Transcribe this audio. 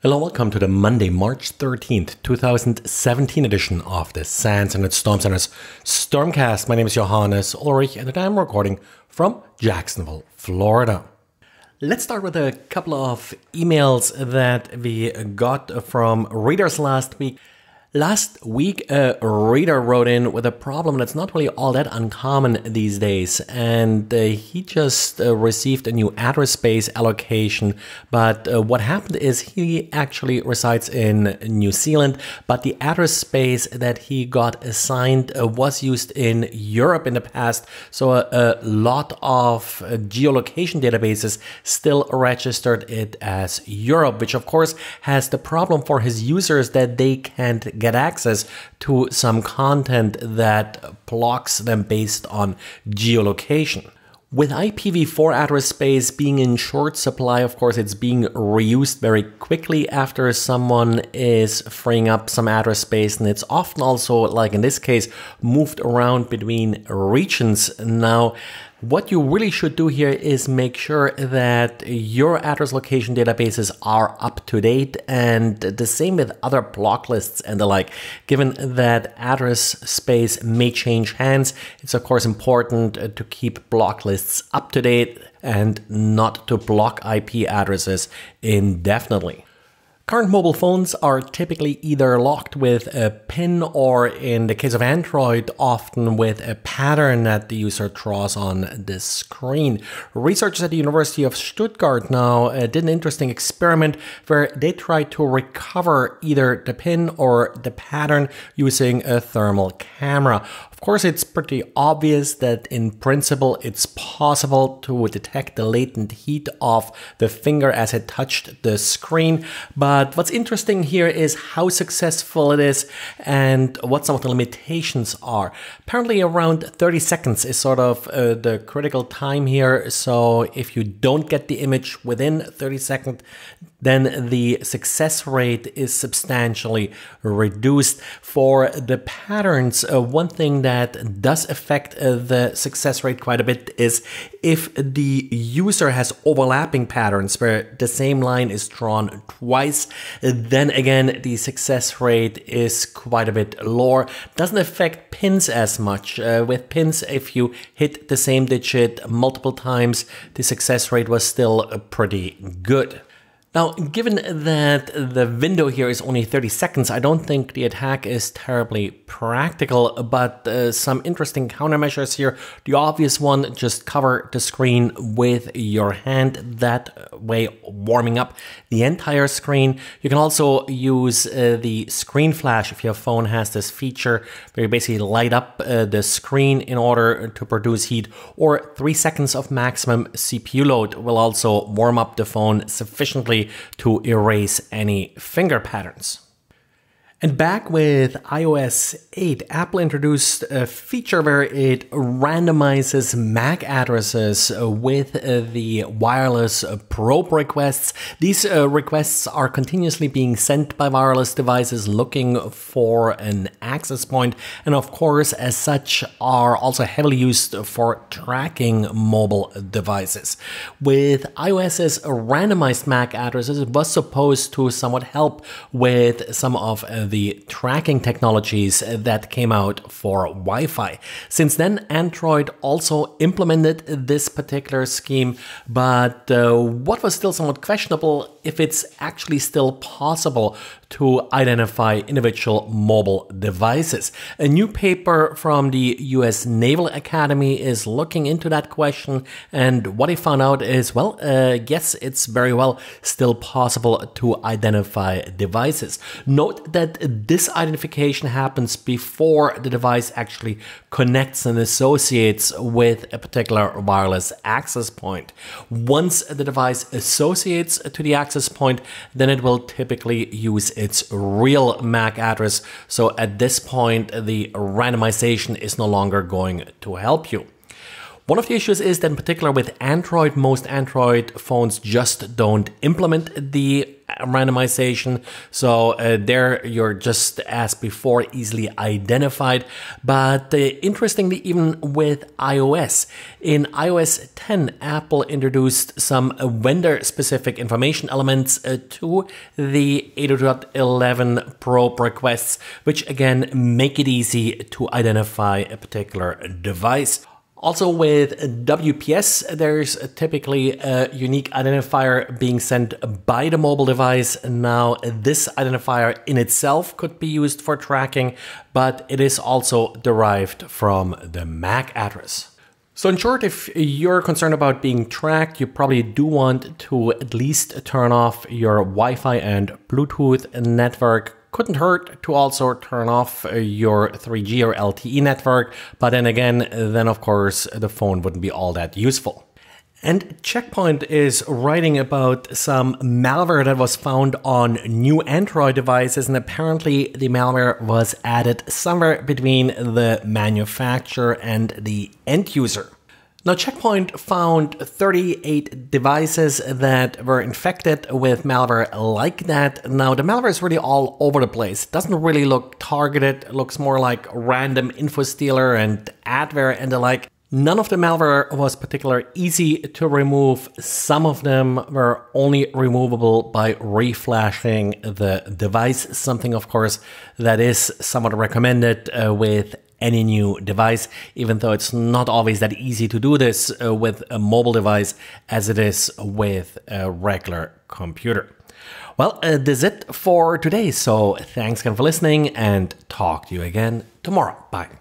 Hello, welcome to the Monday, March 13th, 2017 edition of the Sands and its Storm Center's Stormcast. My name is Johannes Ulrich and today I'm recording from Jacksonville, Florida. Let's start with a couple of emails that we got from readers last week. Last week, a reader wrote in with a problem that's not really all that uncommon these days, and uh, he just uh, received a new address space allocation. But uh, what happened is he actually resides in New Zealand, but the address space that he got assigned uh, was used in Europe in the past, so a, a lot of uh, geolocation databases still registered it as Europe, which of course has the problem for his users that they can't get access to some content that blocks them based on geolocation. With IPv4 address space being in short supply, of course, it's being reused very quickly after someone is freeing up some address space. And it's often also, like in this case, moved around between regions. Now, what you really should do here is make sure that your address location databases are up to date and the same with other block lists and the like. Given that address space may change hands, it's of course important to keep block lists up to date and not to block IP addresses indefinitely. Current mobile phones are typically either locked with a pin or, in the case of Android, often with a pattern that the user draws on the screen. Researchers at the University of Stuttgart now uh, did an interesting experiment where they tried to recover either the pin or the pattern using a thermal camera. Of course, it's pretty obvious that in principle it's possible to detect the latent heat of the finger as it touched the screen, but what's interesting here is how successful it is and what some of the limitations are. Apparently around 30 seconds is sort of uh, the critical time here, so if you don't get the image within 30 seconds, then the success rate is substantially reduced. For the patterns, uh, one thing that does affect uh, the success rate quite a bit is if the user has overlapping patterns where the same line is drawn twice, then again, the success rate is quite a bit lower. Doesn't affect pins as much. Uh, with pins, if you hit the same digit multiple times, the success rate was still uh, pretty good. Now, given that the window here is only 30 seconds, I don't think the attack is terribly practical, but uh, some interesting countermeasures here. The obvious one, just cover the screen with your hand, that way warming up the entire screen. You can also use uh, the screen flash if your phone has this feature where you basically light up uh, the screen in order to produce heat, or three seconds of maximum CPU load will also warm up the phone sufficiently to erase any finger patterns. And back with iOS 8, Apple introduced a feature where it randomizes MAC addresses with the wireless probe requests. These uh, requests are continuously being sent by wireless devices looking for an access point, and of course, as such, are also heavily used for tracking mobile devices. With iOS's randomized MAC addresses, it was supposed to somewhat help with some of uh, the tracking technologies that came out for Wi Fi. Since then, Android also implemented this particular scheme, but uh, what was still somewhat questionable if it's actually still possible to identify individual mobile devices. A new paper from the US Naval Academy is looking into that question, and what they found out is well, uh, yes, it's very well still possible to identify devices. Note that this identification happens before the device actually connects and associates with a particular wireless access point. Once the device associates to the access point, then it will typically use its real MAC address. So at this point, the randomization is no longer going to help you. One of the issues is that in particular with Android, most Android phones just don't implement the randomization. So uh, there you're just as before easily identified. But uh, interestingly, even with iOS, in iOS 10, Apple introduced some vendor specific information elements uh, to the 802.11 probe requests, which again make it easy to identify a particular device. Also with WPS, there's typically a unique identifier being sent by the mobile device. Now, this identifier in itself could be used for tracking, but it is also derived from the MAC address. So in short, if you're concerned about being tracked, you probably do want to at least turn off your Wi-Fi and Bluetooth network couldn't hurt to also turn off uh, your 3G or LTE network, but then again, then of course the phone wouldn't be all that useful. And Checkpoint is writing about some malware that was found on new Android devices, and apparently the malware was added somewhere between the manufacturer and the end user. Now, Checkpoint found 38 devices that were infected with malware like that. Now, the malware is really all over the place. It doesn't really look targeted, it looks more like random info stealer and adware and the like. None of the malware was particularly easy to remove. Some of them were only removable by reflashing the device, something, of course, that is somewhat recommended uh, with any new device, even though it's not always that easy to do this uh, with a mobile device as it is with a regular computer. Well, uh, that's it for today. So thanks again for listening and talk to you again tomorrow. Bye.